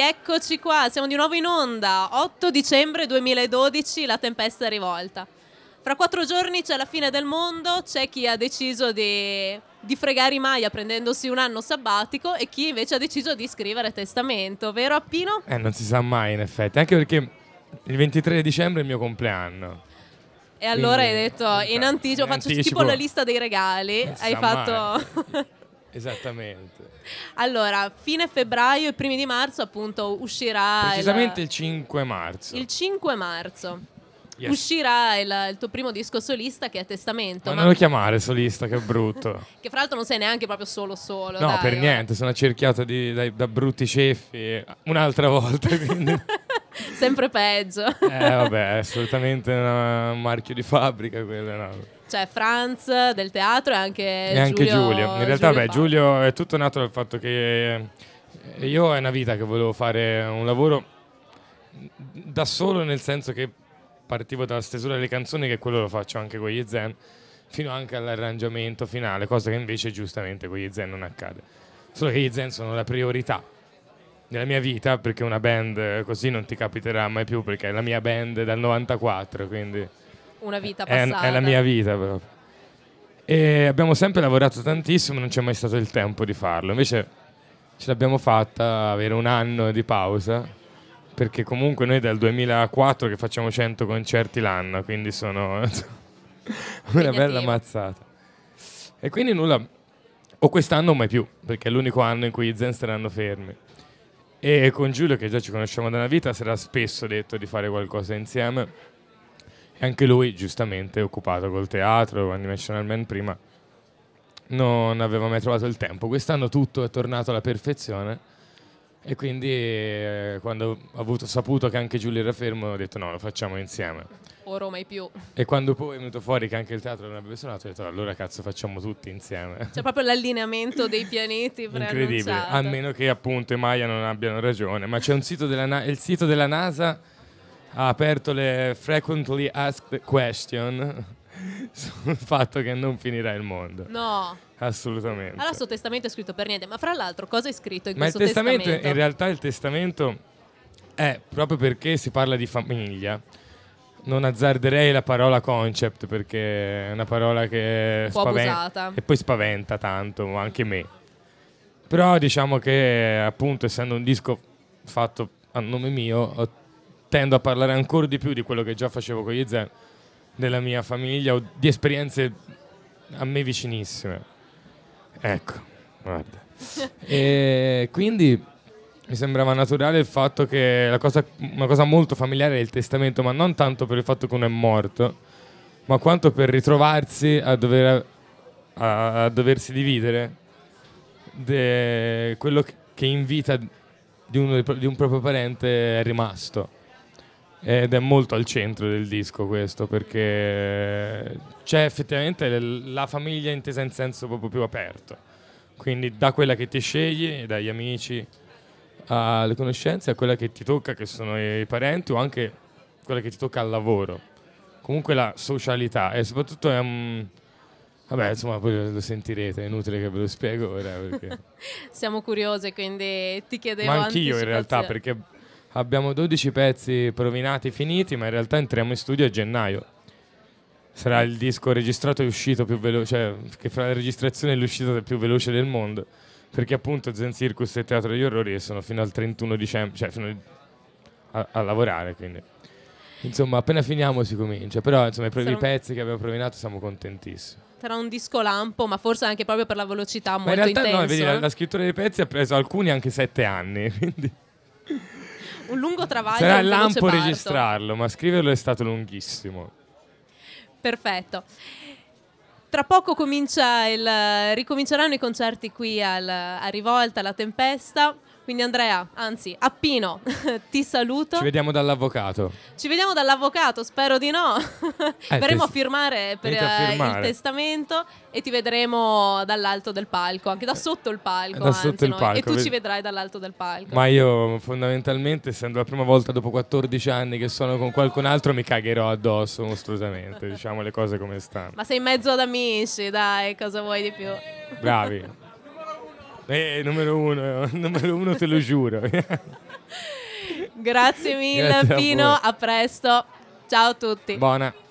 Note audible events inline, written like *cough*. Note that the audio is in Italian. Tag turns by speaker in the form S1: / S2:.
S1: eccoci qua, siamo di nuovo in onda. 8 dicembre 2012, la tempesta è rivolta. Fra quattro giorni c'è la fine del mondo, c'è chi ha deciso di, di, fregare i Maya prendendosi un anno sabbatico e chi invece ha deciso di scrivere testamento, vero Appino? Eh, non si
S2: sa mai in effetti, anche perché il 23 dicembre è il mio compleanno.
S1: E allora Quindi, hai detto in anticipo, in faccio tipo la lista dei regali, hai fatto... *laughs*
S2: Esattamente.
S1: Allora, fine febbraio e primi di marzo appunto uscirà... Precisamente
S2: il, il 5 marzo.
S1: Il 5 marzo. Yes. uscirà il, il, tuo primo disco solista che è Testamento. Ma, ma... non lo
S2: chiamare solista, che è brutto.
S1: *laughs* che fra l'altro non sei neanche proprio solo solo. No, dai, per no? Eh.
S2: niente, sono accerchiato di, da, da, brutti ceffi un'altra volta. *laughs*
S1: Sempre peggio. eh
S2: vabbè, assolutamente un marchio di fabbrica quello, no
S1: cioè Franz del teatro e anche, e anche Giulio, Giulio. In realtà, Giulio beh,
S2: Giulio è tutto nato dal fatto che eh, io è una vita che volevo fare un lavoro da solo, nel senso che partivo dalla stesura delle canzoni, che quello lo faccio anche con gli Zen, fino anche all'arrangiamento finale, cosa che invece giustamente con gli Zen non accade. Solo che gli Zen sono la priorità nella mia vita, perché una band così non ti capiterà mai più, perché è la mia band dal 94, quindi
S1: una vita passata. È, è la mia
S2: vita proprio. E abbiamo sempre lavorato tantissimo, non c'è mai stato il tempo di farlo. Invece ce l'abbiamo fatta avere un anno di pausa, perché comunque noi dal 2004 che facciamo 100 concerti l'anno, quindi sono *laughs* una bella mazzata. E quindi nulla, o quest'anno o mai più, perché è l'unico anno in cui i Zen saranno fermi. E con Giulio, che già ci conosciamo da una vita, sarà spesso detto di fare qualcosa insieme e anche lui, giustamente, occupato col teatro, Animation Man prima, non aveva mai trovato il tempo. Quest'anno tutto è tornato alla perfezione. E quindi eh, quando ho avuto, saputo che anche Giulio era fermo, ho detto no, lo facciamo insieme.
S1: Ora mai più.
S2: E quando poi è venuto fuori che anche il teatro non aveva suonato, ho detto allora cazzo facciamo tutti insieme. C'è proprio
S1: l'allineamento dei pianeti *laughs* Incredibile, a meno
S2: che appunto i Maya non abbiano ragione, ma c'è un sito della, Na- il sito della NASA ha aperto le frequently asked question *laughs* sul fatto che non finirà il mondo. No. Assolutamente. Allora
S1: il suo testamento è scritto per niente, ma fra l'altro cosa è scritto in ma questo testamento? Ma il testamento, in
S2: realtà il testamento è proprio perché si parla di famiglia. Non azzarderei la parola concept perché è una parola che Un spaventa e poi spaventa tanto, anche me. Però diciamo che appunto essendo un disco fatto a nome mio ho tendo a parlare ancora di più di quello che già facevo con gli zen, della mia famiglia o di esperienze a me vicinissime. Ecco, guarda. *laughs* e quindi mi sembrava naturale il fatto che la cosa, una cosa molto familiare è il testamento, ma non tanto per il fatto che uno è morto, ma quanto per ritrovarsi a, dover, a, a doversi dividere quello che in vita di, uno, di un proprio parente è rimasto. Ed è molto al centro del disco questo, perché c'è effettivamente la famiglia intesa in senso proprio più aperto. Quindi da quella che ti scegli, dagli amici alle conoscenze, a quella che ti tocca, che sono i parenti, o anche quella che ti tocca al lavoro. Comunque la socialità e soprattutto è un... Vabbè, insomma, poi lo sentirete, è inutile che ve lo spiego ora perché...
S1: *laughs* Siamo curiose, quindi ti chiedevo... Ma anch'io in realtà, perché
S2: abbiamo 12 pezzi provinati finiti, ma in realtà entriamo in studio a gennaio. Sarà il disco registrato e uscito più veloce, cioè, che fra la registrazione e l'uscita più veloce del mondo, perché appunto Zen Circus e Teatro degli Orrori sono fino al 31 dicembre, cioè fino a, a lavorare, quindi. Insomma, appena finiamo si comincia, però insomma, i, Sarà... pezzi che abbiamo provinato siamo contentissimi.
S1: Sarà un disco lampo, ma forse anche proprio per la velocità ma molto intensa. in realtà intenso, no, vedi, la, la,
S2: scrittura dei pezzi ha preso alcuni anche sette anni, *laughs* quindi
S1: un lungo travaglio. Sarà lampo registrarlo,
S2: ma scriverlo è stato lunghissimo.
S1: Perfetto. Tra poco comincia il, ricominceranno i concerti qui al, a Rivolta, alla Tempesta. Quindi Andrea, anzi, Appino, *laughs* ti saluto. Ci
S2: vediamo dall'avvocato.
S1: Ci vediamo dall'avvocato, spero di no. Eh, Verremo a firmare per a eh, firmare. il testamento e ti vedremo dall'alto del palco, anche da sotto il palco. Da anzi, sotto il no? palco. E tu ci vedrai dall'alto del palco. Ma
S2: io fondamentalmente, essendo la prima volta dopo 14 anni che sono con qualcun altro, mi cagherò addosso mostruosamente, diciamo le cose come stanno.
S1: Ma sei in mezzo ad amici amici, dai, cosa vuoi di più? Bravi.
S2: *laughs* Eh, numero uno, eh, numero uno te lo giuro.
S1: Grazie *laughs* mille Grazie a Pino, a, a presto. Ciao a tutti.
S2: Buona.